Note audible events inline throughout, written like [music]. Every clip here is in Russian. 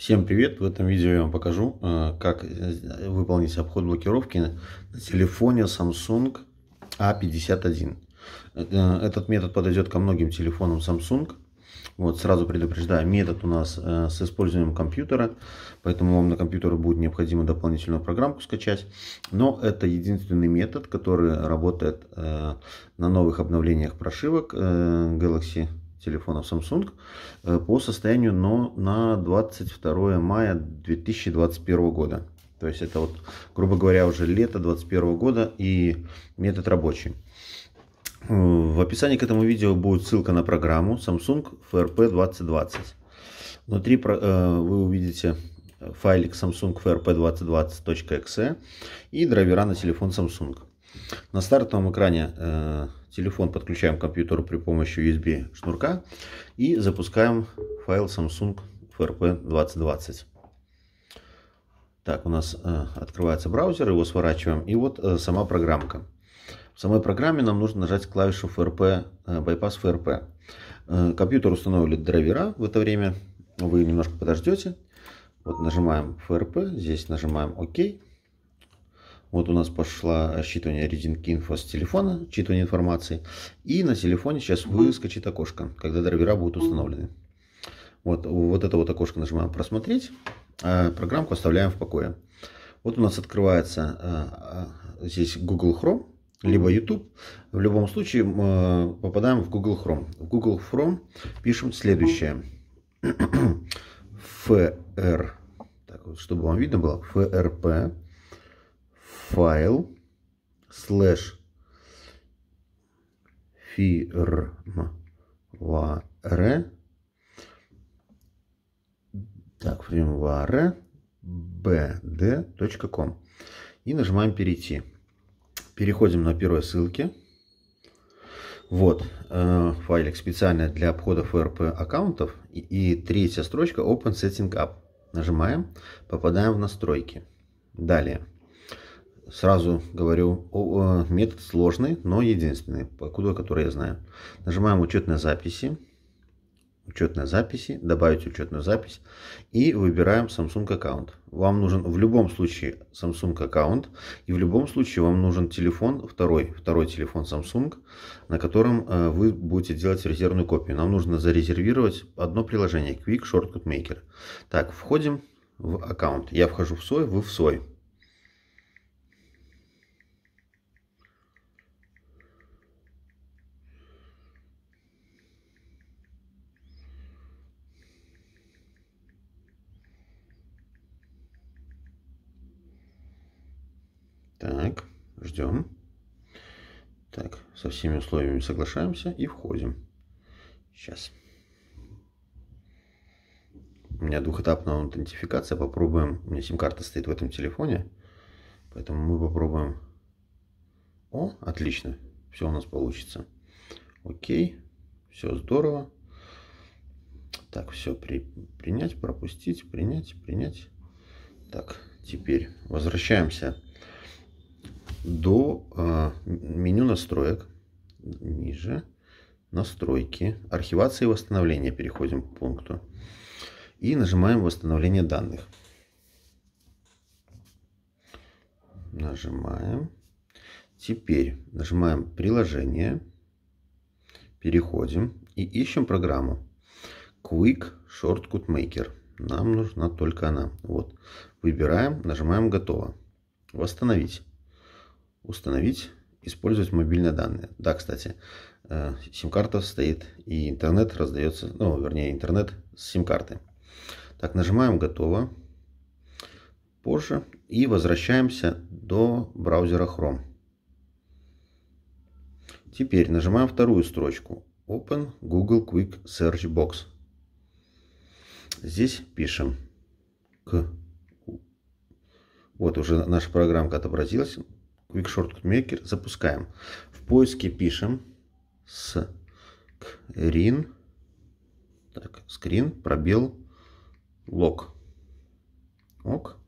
Всем привет! В этом видео я вам покажу, э, как э, выполнить обход блокировки на телефоне Samsung A51. Э, этот метод подойдет ко многим телефонам Samsung. Вот, сразу предупреждаю, метод у нас с использованием компьютера, поэтому вам на компьютер будет необходимо дополнительную программку скачать. Но это единственный метод, который работает на новых обновлениях прошивок Galaxy телефонов Samsung э, по состоянию но на 22 мая 2021 года. То есть это вот, грубо говоря, уже лето 2021 года и метод рабочий. Э, в описании к этому видео будет ссылка на программу Samsung FRP 2020. Внутри э, вы увидите файлик samsung frp2020.exe и драйвера на телефон Samsung. На стартовом экране Телефон подключаем к компьютеру при помощи USB шнурка и запускаем файл Samsung FRP 2020. Так, у нас э, открывается браузер, его сворачиваем. И вот э, сама программка. В самой программе нам нужно нажать клавишу FRP, э, Bypass FRP. Э, компьютер устанавливает драйвера. В это время вы немножко подождете. Вот нажимаем FRP, здесь нажимаем ОК. OK. Вот у нас пошло считывание резинки инфо с телефона, считывание информации. И на телефоне сейчас выскочит окошко, когда драйвера будут установлены. Вот, вот это вот окошко нажимаем «Просмотреть», а программку оставляем в покое. Вот у нас открывается а, а, здесь Google Chrome, либо YouTube. В любом случае э, попадаем в Google Chrome. В Google Chrome пишем следующее. [clears throat] фр, так вот, чтобы вам видно было, фрп файл слэш фирмваре так, фирмваре bd.com и нажимаем перейти. Переходим на первой ссылке. Вот э, файлик специально для обхода FRP аккаунтов. И, и третья строчка Open Setting Up. Нажимаем, попадаем в настройки. Далее Сразу говорю, метод сложный, но единственный, покуда который я знаю. Нажимаем учетные записи, учетные записи, добавить учетную запись и выбираем Samsung аккаунт. Вам нужен в любом случае Samsung аккаунт и в любом случае вам нужен телефон, второй, второй телефон Samsung, на котором э, вы будете делать резервную копию. Нам нужно зарезервировать одно приложение Quick Shortcut Maker. Так, входим в аккаунт. Я вхожу в свой, вы в свой. Так, ждем. Так, со всеми условиями соглашаемся и входим. Сейчас. У меня двухэтапная аутентификация. Попробуем. У меня сим-карта стоит в этом телефоне. Поэтому мы попробуем. О, отлично. Все у нас получится. Окей. Все здорово. Так, все при, принять, пропустить, принять, принять. Так, теперь возвращаемся до э, меню настроек, ниже, настройки, архивация и восстановление, переходим к пункту, и нажимаем восстановление данных. Нажимаем. Теперь нажимаем приложение, переходим и ищем программу Quick Shortcut Maker. Нам нужна только она. Вот. Выбираем, нажимаем готово. Восстановить установить, использовать мобильные данные. Да, кстати, э, сим-карта стоит и интернет раздается, ну, вернее, интернет с сим-карты. Так, нажимаем «Готово», «Позже» и возвращаемся до браузера Chrome. Теперь нажимаем вторую строчку Open Google Quick Search Box. Здесь пишем к. Вот уже наша программка отобразилась. Quick Shortcut Maker запускаем. В поиске пишем screen, так, screen, пробел, лог. Ок.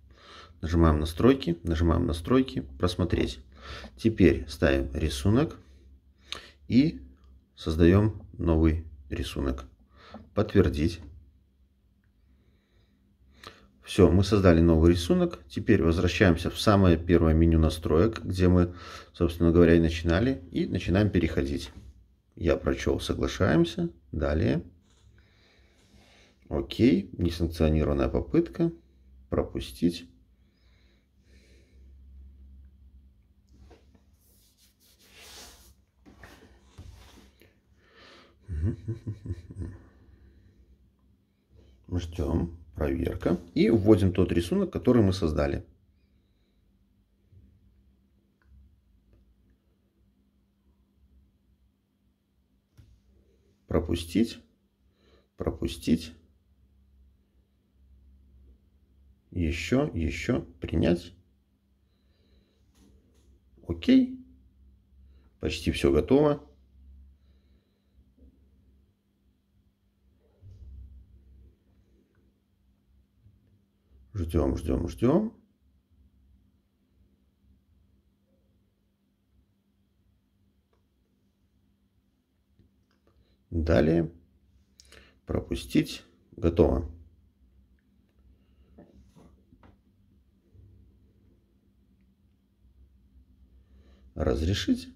Нажимаем настройки, нажимаем настройки, просмотреть. Теперь ставим рисунок и создаем новый рисунок. Подтвердить. Все, мы создали новый рисунок. Теперь возвращаемся в самое первое меню настроек, где мы, собственно говоря, и начинали. И начинаем переходить. Я прочел «Соглашаемся». Далее. Окей. Несанкционированная попытка. Пропустить. [laughs] Ждем проверка и вводим тот рисунок, который мы создали. Пропустить, пропустить, еще, еще, принять. Окей, почти все готово. Ждем, ждем, ждем. Далее. Пропустить. Готово. Разрешить.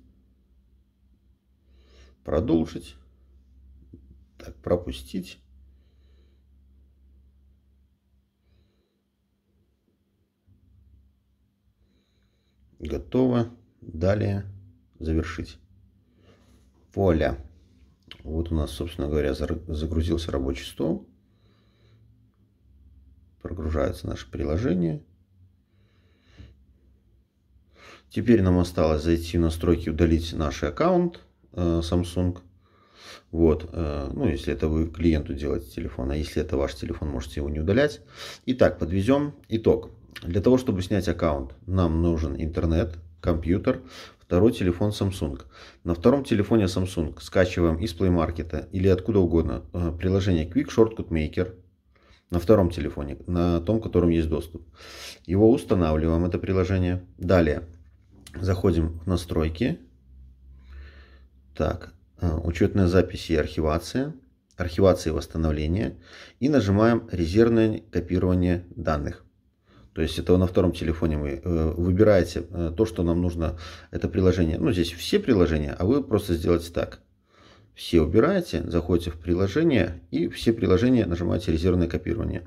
Продолжить. Так, пропустить. готово. Далее завершить. Поля. Вот у нас, собственно говоря, загрузился рабочий стол. Прогружается наше приложение. Теперь нам осталось зайти в настройки, удалить наш аккаунт э, Samsung. Вот, э, ну, если это вы клиенту делаете телефон, а если это ваш телефон, можете его не удалять. Итак, подвезем итог. Для того, чтобы снять аккаунт, нам нужен интернет, компьютер, второй телефон Samsung. На втором телефоне Samsung скачиваем из Play Market а или откуда угодно э, приложение Quick Shortcut Maker на втором телефоне, на том, котором есть доступ. Его устанавливаем, это приложение. Далее заходим в настройки. Так, э, учетная запись и архивация. Архивация и восстановление. И нажимаем резервное копирование данных. То есть это на втором телефоне вы э, выбираете э, то, что нам нужно, это приложение. Ну, здесь все приложения, а вы просто сделаете так. Все убираете, заходите в приложение и все приложения нажимаете резервное копирование.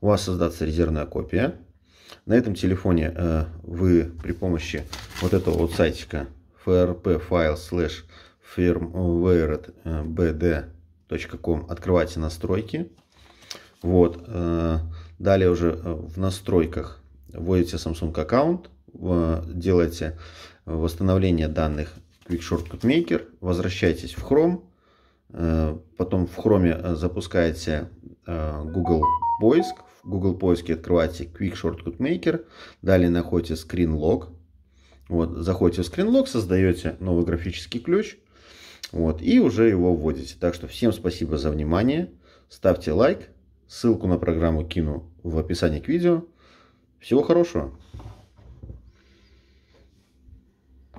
У вас создастся резервная копия. На этом телефоне э, вы при помощи вот этого вот сайтика frp файл слэш firmware.bd.com открываете настройки. Вот. Далее уже э, в настройках вводите Samsung аккаунт, делаете восстановление данных Quick Shortcut Maker, возвращаетесь в Chrome, э, потом в Chrome э, запускаете Google поиск, в Google поиске открываете Quick Shortcut Maker, далее находите Screen Lock, вот, заходите в Screen Lock, создаете новый графический ключ, вот, и уже его вводите. Так что всем спасибо за внимание, ставьте лайк, Ссылку на программу кину в описании к видео. Всего хорошего!